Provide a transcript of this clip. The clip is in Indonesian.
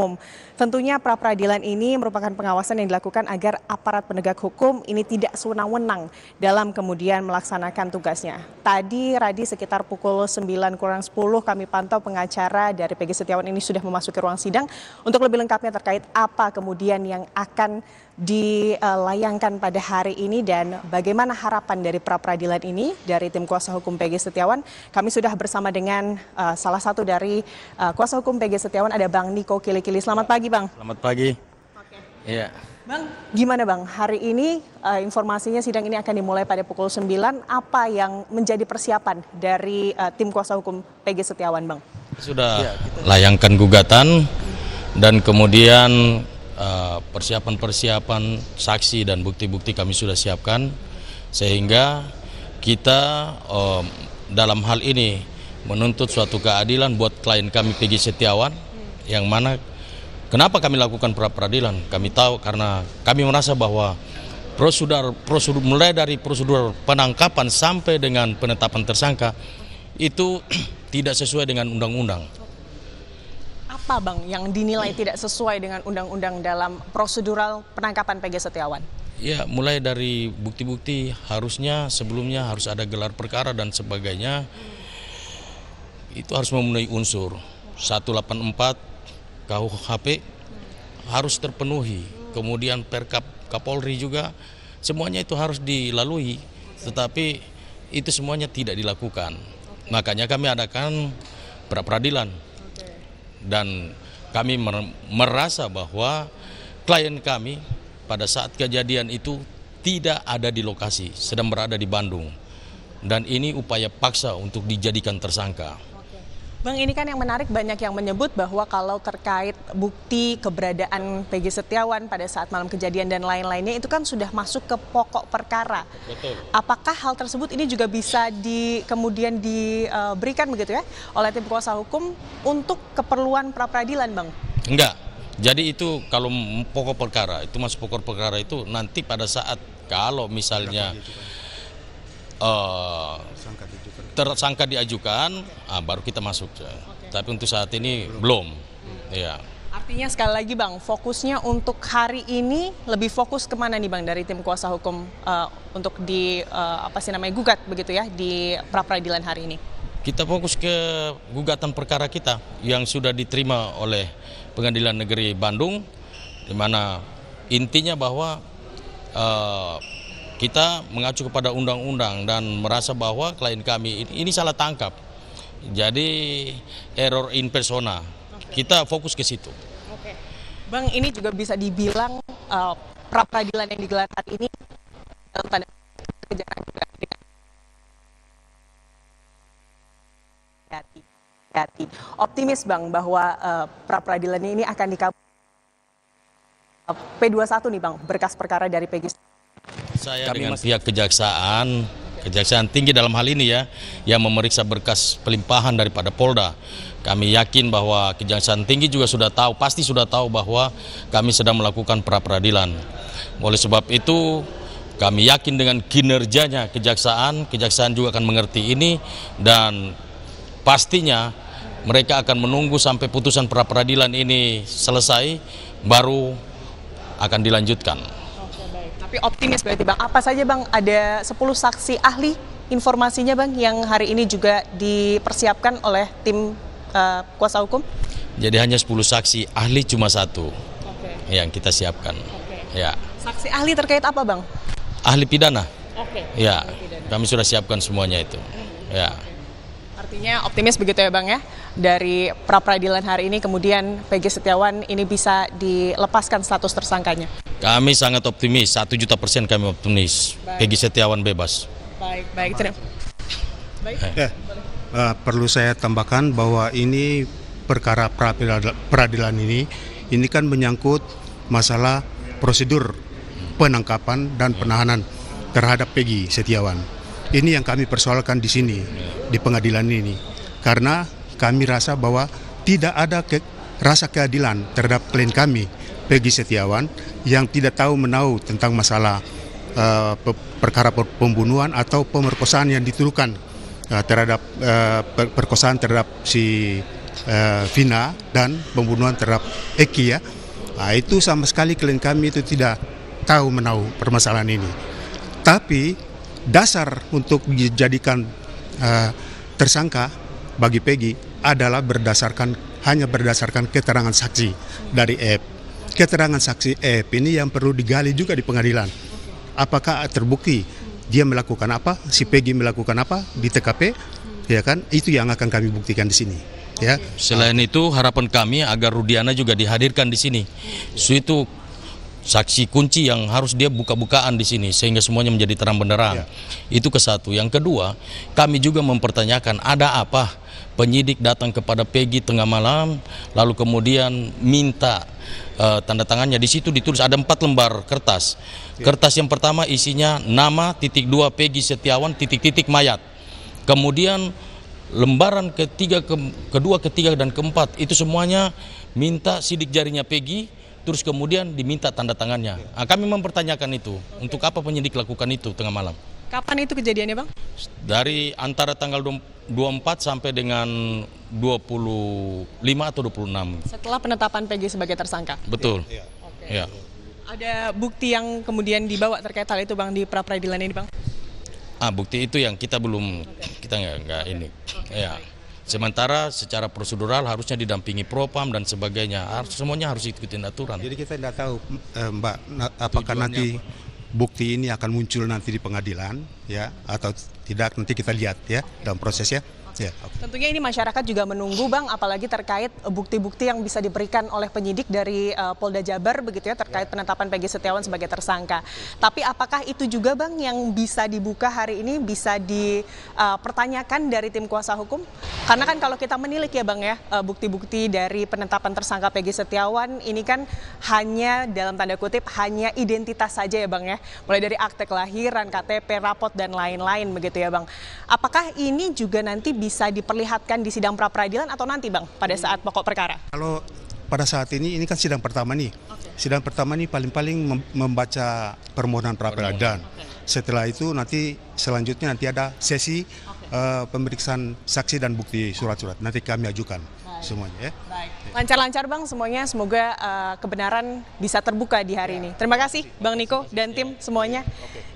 umum. Tentunya pra peradilan ini merupakan pengawasan yang dilakukan agar aparat penegak hukum ini tidak sewenang-wenang dalam kemudian melaksanakan tugasnya. Tadi Radi sekitar pukul 9 kurang 10 kami pantau pengacara dari PG Setiawan ini sudah memasuki ruang sidang untuk lebih lengkapnya terkait apa kemudian yang akan dilayangkan pada hari ini dan bagaimana harapan dari pra peradilan ini dari tim kuasa hukum PG Setiawan. Kami sudah bersama dengan uh, salah satu dari uh, kuasa hukum PG Setiawan ada Bang Niko Kili-Kili. Selamat pagi, Bang. Selamat pagi. Oke. Iya. Bang, gimana Bang? Hari ini uh, informasinya sidang ini akan dimulai pada pukul 9. Apa yang menjadi persiapan dari uh, tim kuasa hukum PG Setiawan, Bang? Sudah iya, layangkan gugatan dan kemudian Eh, persiapan-persiapan saksi dan bukti-bukti kami sudah siapkan sehingga kita uh, dalam hal ini menuntut suatu keadilan buat klien kami Pegi Setiawan yang mana kenapa kami lakukan pra peradilan kami tahu karena kami merasa bahwa prosedur prosedur mulai dari prosedur penangkapan sampai dengan penetapan tersangka itu tidak sesuai dengan undang-undang apa Bang yang dinilai tidak sesuai dengan undang-undang dalam prosedural penangkapan PG Setiawan? Ya, mulai dari bukti-bukti harusnya sebelumnya harus ada gelar perkara dan sebagainya. Itu harus memenuhi unsur 184 KUHP harus terpenuhi. Kemudian Perkap Kapolri juga semuanya itu harus dilalui. Tetapi itu semuanya tidak dilakukan. Makanya kami adakan pra peradilan dan kami merasa bahwa klien kami pada saat kejadian itu tidak ada di lokasi, sedang berada di Bandung. Dan ini upaya paksa untuk dijadikan tersangka. Bang, ini kan yang menarik banyak yang menyebut bahwa kalau terkait bukti keberadaan Peggy Setiawan pada saat malam kejadian dan lain-lainnya itu kan sudah masuk ke pokok perkara. Betul. Apakah hal tersebut ini juga bisa di kemudian diberikan begitu ya oleh tim kuasa hukum untuk keperluan pra peradilan, Bang? Enggak. Jadi itu kalau pokok perkara itu masuk pokok perkara itu nanti pada saat kalau misalnya uh, tersangka diajukan, ah, baru kita masuk. Okay. Tapi untuk saat ini belum. belum. Ya. Artinya sekali lagi bang, fokusnya untuk hari ini lebih fokus kemana nih bang dari tim kuasa hukum uh, untuk di uh, apa sih namanya gugat begitu ya di pra peradilan hari ini? Kita fokus ke gugatan perkara kita yang sudah diterima oleh Pengadilan Negeri Bandung, di mana intinya bahwa uh, kita mengacu kepada undang-undang dan merasa bahwa klien kami ini, ini salah tangkap. Jadi error in persona. Okay. Kita fokus ke situ. Oke. Okay. Bang, ini juga bisa dibilang uh, pra peradilan yang digelar saat ini dalam tanda hati hati. Optimis Bang bahwa uh, pra peradilan ini akan dikabulkan. P21 nih Bang, berkas perkara dari Peggy saya Kami dengan masih... pihak kejaksaan, kejaksaan tinggi dalam hal ini ya, yang memeriksa berkas pelimpahan daripada Polda. Kami yakin bahwa kejaksaan tinggi juga sudah tahu, pasti sudah tahu bahwa kami sedang melakukan pra peradilan. Oleh sebab itu, kami yakin dengan kinerjanya kejaksaan, kejaksaan juga akan mengerti ini dan pastinya mereka akan menunggu sampai putusan pra peradilan ini selesai baru akan dilanjutkan tapi optimis berarti Bang. Apa saja Bang? Ada 10 saksi ahli informasinya Bang yang hari ini juga dipersiapkan oleh tim uh, kuasa hukum? Jadi hanya 10 saksi, ahli cuma satu okay. yang kita siapkan. Okay. Ya. Saksi ahli terkait apa Bang? Ahli pidana. Okay. Ya, ahli pidana. kami sudah siapkan semuanya itu. Okay. Ya. Artinya optimis begitu ya Bang ya? Dari pra peradilan hari ini kemudian PG Setiawan ini bisa dilepaskan status tersangkanya. Kami sangat optimis, satu juta persen kami optimis. Pegi Setiawan bebas. Baik, baik. Terima. Baik. Ya. Uh, perlu saya tambahkan bahwa ini perkara peradilan ini, ini kan menyangkut masalah prosedur penangkapan dan penahanan terhadap Pegi Setiawan. Ini yang kami persoalkan di sini di pengadilan ini karena kami rasa bahwa tidak ada ke, rasa keadilan terhadap klien kami Pegi Setiawan yang tidak tahu menahu tentang masalah uh, perkara pembunuhan atau pemerkosaan yang dituduhkan uh, terhadap uh, per perkosaan terhadap si uh, Vina dan pembunuhan terhadap Eki ya. Nah, itu sama sekali klien kami itu tidak tahu menahu permasalahan ini. Tapi dasar untuk dijadikan uh, tersangka bagi Pegi adalah berdasarkan hanya berdasarkan keterangan saksi dari F keterangan saksi F ini yang perlu digali juga di pengadilan. Apakah terbukti dia melakukan apa, si Peggy melakukan apa di TKP, ya kan? Itu yang akan kami buktikan di sini. Ya. Selain itu harapan kami agar Rudiana juga dihadirkan di sini. So itu saksi kunci yang harus dia buka-bukaan di sini sehingga semuanya menjadi terang benderang. Ya. Itu ke satu. Yang kedua, kami juga mempertanyakan ada apa penyidik datang kepada Peggy tengah malam, lalu kemudian minta uh, tanda tangannya. Di situ ditulis ada empat lembar kertas. Ya. Kertas yang pertama isinya nama titik dua Peggy Setiawan titik titik mayat. Kemudian lembaran ketiga, ke, kedua, ketiga dan keempat itu semuanya minta sidik jarinya Peggy, Terus kemudian diminta tanda tangannya. Ya. Nah, kami mempertanyakan itu. Untuk apa penyidik lakukan itu tengah malam? Kapan itu kejadiannya, Bang? Dari antara tanggal 24 sampai dengan 25 atau 26. Setelah penetapan PG sebagai tersangka. Betul. Iya. Ya, Okay. Ya. Ada bukti yang kemudian dibawa terkait hal itu Bang di pra peradilan ini Bang? Ah, bukti itu yang kita belum okay. kita nggak nggak okay. ini. Okay. Ya. Sementara secara prosedural harusnya didampingi propam dan sebagainya. Harus, semuanya harus ikutin aturan. Jadi kita tidak tahu eh, Mbak apakah Tujuannya nanti apa? bukti ini akan muncul nanti di pengadilan ya atau tidak nanti kita lihat ya dalam prosesnya. Ya, okay. Tentunya ini masyarakat juga menunggu Bang apalagi terkait eh, bukti-bukti yang bisa diberikan oleh penyidik dari uh, Polda Jabar begitu ya terkait ya. penetapan Peggy Setiawan sebagai tersangka. Tapi apakah itu juga Bang yang bisa dibuka hari ini bisa dipertanyakan eh, dari tim kuasa hukum? Karena kan kalau kita menilik ya Bang ya, eh, bukti-bukti dari penetapan tersangka PG Setiawan ini kan hanya dalam tanda kutip hanya identitas saja ya Bang ya. Mulai dari akte kelahiran, KTP, rapot dan lain-lain begitu ya Bang. Apakah ini juga nanti bisa diperlihatkan di sidang pra peradilan atau nanti Bang pada saat pokok perkara? Kalau pada saat ini ini kan sidang pertama nih. Okay. Sidang pertama nih paling-paling membaca permohonan pra peradilan. Okay. Setelah itu nanti selanjutnya nanti ada sesi okay uh, pemeriksaan saksi dan bukti surat-surat. Nanti kami ajukan Baik. semuanya. Ya. ya. Lancar-lancar Bang semuanya. Semoga uh, kebenaran bisa terbuka di hari ya. ini. Terima kasih Bang Niko dan tim ya. semuanya. Oke.